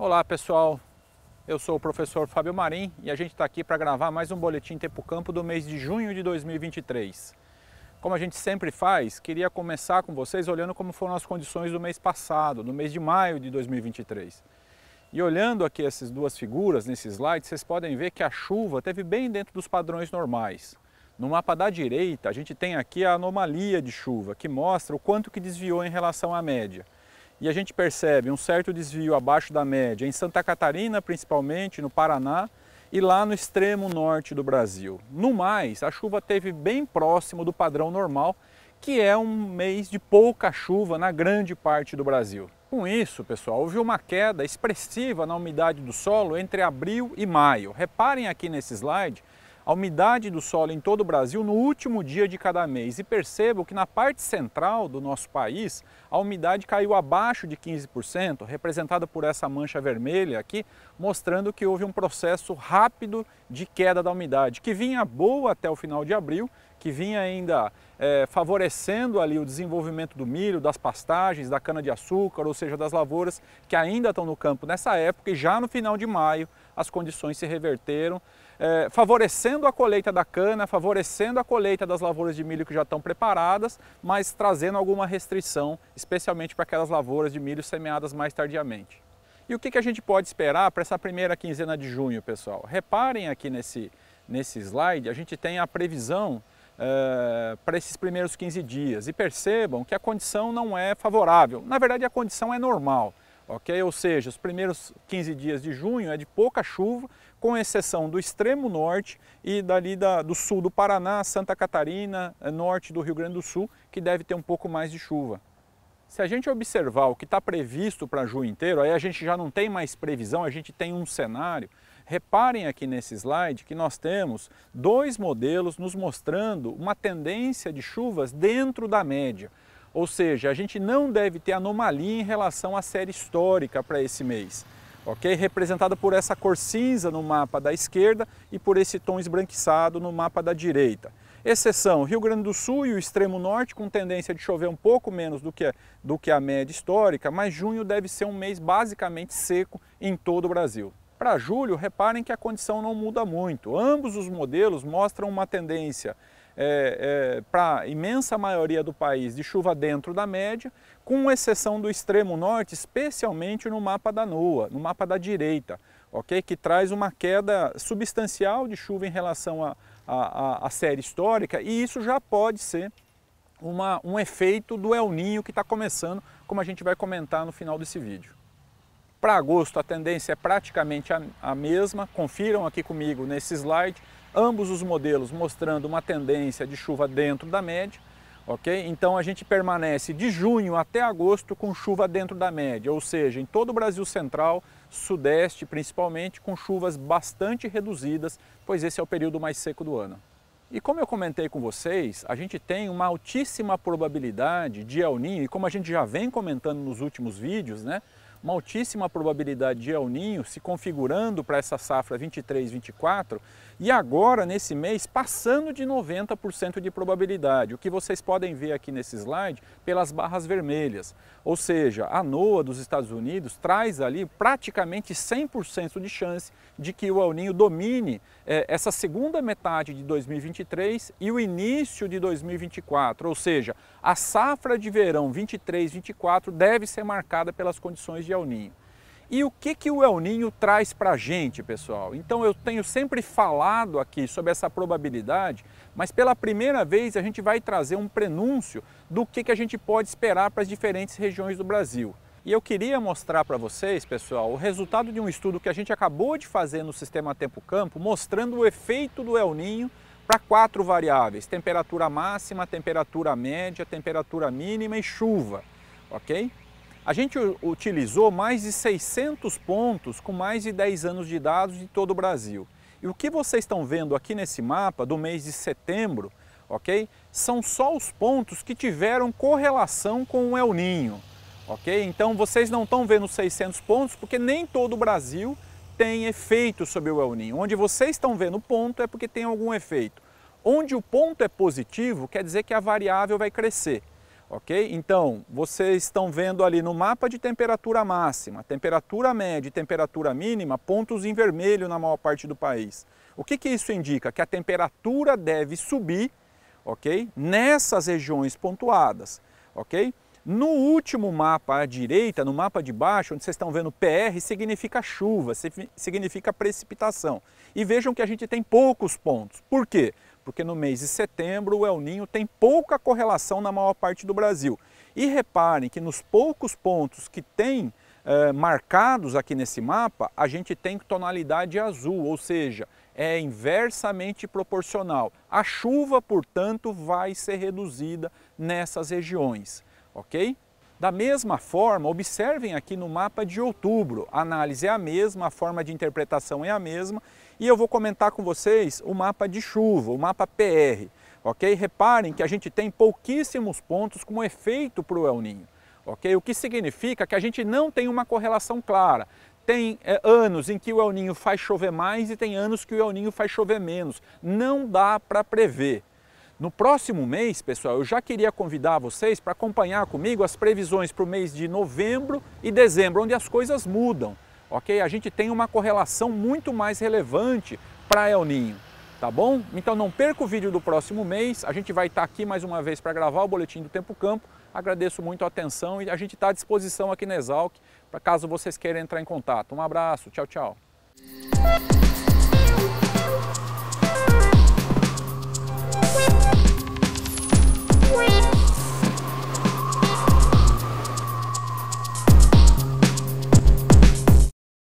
Olá pessoal, eu sou o professor Fábio Marim e a gente está aqui para gravar mais um Boletim Tempo Campo do mês de junho de 2023. Como a gente sempre faz, queria começar com vocês olhando como foram as condições do mês passado, do mês de maio de 2023. E olhando aqui essas duas figuras nesse slide, vocês podem ver que a chuva teve bem dentro dos padrões normais. No mapa da direita, a gente tem aqui a anomalia de chuva, que mostra o quanto que desviou em relação à média e a gente percebe um certo desvio abaixo da média em Santa Catarina, principalmente, no Paraná e lá no extremo norte do Brasil. No mais, a chuva teve bem próximo do padrão normal, que é um mês de pouca chuva na grande parte do Brasil. Com isso, pessoal, houve uma queda expressiva na umidade do solo entre abril e maio. Reparem aqui nesse slide a umidade do solo em todo o Brasil no último dia de cada mês. E perceba que na parte central do nosso país, a umidade caiu abaixo de 15%, representada por essa mancha vermelha aqui, mostrando que houve um processo rápido de queda da umidade, que vinha boa até o final de abril, que vinha ainda é, favorecendo ali o desenvolvimento do milho, das pastagens, da cana-de-açúcar, ou seja, das lavouras que ainda estão no campo nessa época e já no final de maio as condições se reverteram, é, favorecendo a colheita da cana, favorecendo a colheita das lavouras de milho que já estão preparadas, mas trazendo alguma restrição, especialmente para aquelas lavouras de milho semeadas mais tardiamente. E o que, que a gente pode esperar para essa primeira quinzena de junho, pessoal? Reparem aqui nesse, nesse slide, a gente tem a previsão é, para esses primeiros 15 dias e percebam que a condição não é favorável. Na verdade, a condição é normal ok? Ou seja, os primeiros 15 dias de junho é de pouca chuva, com exceção do extremo norte e dali da, do sul do Paraná, Santa Catarina, eh, norte do Rio Grande do Sul, que deve ter um pouco mais de chuva. Se a gente observar o que está previsto para junho inteiro, aí a gente já não tem mais previsão, a gente tem um cenário. Reparem aqui nesse slide que nós temos dois modelos nos mostrando uma tendência de chuvas dentro da média. Ou seja, a gente não deve ter anomalia em relação à série histórica para esse mês, ok? Representada por essa cor cinza no mapa da esquerda e por esse tom esbranquiçado no mapa da direita. Exceção, Rio Grande do Sul e o extremo norte, com tendência de chover um pouco menos do que, do que a média histórica, mas junho deve ser um mês basicamente seco em todo o Brasil. Para julho, reparem que a condição não muda muito. Ambos os modelos mostram uma tendência é, é, para a imensa maioria do país de chuva dentro da média, com exceção do extremo norte, especialmente no mapa da NOA, no mapa da direita, ok? que traz uma queda substancial de chuva em relação à a, a, a, série histórica, e isso já pode ser uma, um efeito do El Ninho que está começando, como a gente vai comentar no final desse vídeo. Para agosto, a tendência é praticamente a, a mesma. Confiram aqui comigo nesse slide, ambos os modelos mostrando uma tendência de chuva dentro da média. ok? Então a gente permanece de junho até agosto com chuva dentro da média, ou seja, em todo o Brasil central, sudeste principalmente, com chuvas bastante reduzidas, pois esse é o período mais seco do ano. E como eu comentei com vocês, a gente tem uma altíssima probabilidade de El Ninho, e como a gente já vem comentando nos últimos vídeos, né? uma altíssima probabilidade de El Ninho se configurando para essa safra 23-24 e agora nesse mês passando de 90% de probabilidade, o que vocês podem ver aqui nesse slide pelas barras vermelhas. Ou seja, a NOAA dos Estados Unidos traz ali praticamente 100% de chance de que o El Ninho domine eh, essa segunda metade de 2023 e o início de 2024, ou seja, a safra de verão 23-24 deve ser marcada pelas condições de El é Ninho. E o que, que o El Ninho traz para a gente, pessoal? Então eu tenho sempre falado aqui sobre essa probabilidade, mas pela primeira vez a gente vai trazer um prenúncio do que, que a gente pode esperar para as diferentes regiões do Brasil. E eu queria mostrar para vocês, pessoal, o resultado de um estudo que a gente acabou de fazer no sistema Tempo-Campo, mostrando o efeito do El Ninho para quatro variáveis: temperatura máxima, temperatura média, temperatura mínima e chuva, ok? A gente utilizou mais de 600 pontos com mais de 10 anos de dados de todo o Brasil. E o que vocês estão vendo aqui nesse mapa do mês de setembro, ok? São só os pontos que tiveram correlação com o El Ninho, ok? Então vocês não estão vendo 600 pontos porque nem todo o Brasil tem efeito sobre o El Ninho. Onde vocês estão vendo ponto é porque tem algum efeito. Onde o ponto é positivo, quer dizer que a variável vai crescer. Ok? Então, vocês estão vendo ali no mapa de temperatura máxima, temperatura média e temperatura mínima, pontos em vermelho na maior parte do país. O que, que isso indica? Que a temperatura deve subir, ok? Nessas regiões pontuadas, ok? No último mapa à direita, no mapa de baixo, onde vocês estão vendo PR, significa chuva, significa precipitação. E vejam que a gente tem poucos pontos. Por quê? porque no mês de setembro o El Ninho tem pouca correlação na maior parte do Brasil. E reparem que nos poucos pontos que tem eh, marcados aqui nesse mapa, a gente tem tonalidade azul, ou seja, é inversamente proporcional. A chuva, portanto, vai ser reduzida nessas regiões, ok? Da mesma forma, observem aqui no mapa de outubro, a análise é a mesma, a forma de interpretação é a mesma, e eu vou comentar com vocês o mapa de chuva, o mapa PR, ok? Reparem que a gente tem pouquíssimos pontos com efeito para o El Ninho, ok? O que significa que a gente não tem uma correlação clara. Tem é, anos em que o El Ninho faz chover mais e tem anos que o El Ninho faz chover menos. Não dá para prever. No próximo mês, pessoal, eu já queria convidar vocês para acompanhar comigo as previsões para o mês de novembro e dezembro, onde as coisas mudam, ok? A gente tem uma correlação muito mais relevante para El Ninho, tá bom? Então não perca o vídeo do próximo mês, a gente vai estar tá aqui mais uma vez para gravar o Boletim do Tempo Campo. Agradeço muito a atenção e a gente está à disposição aqui na Exalc, para caso vocês queiram entrar em contato. Um abraço, tchau, tchau.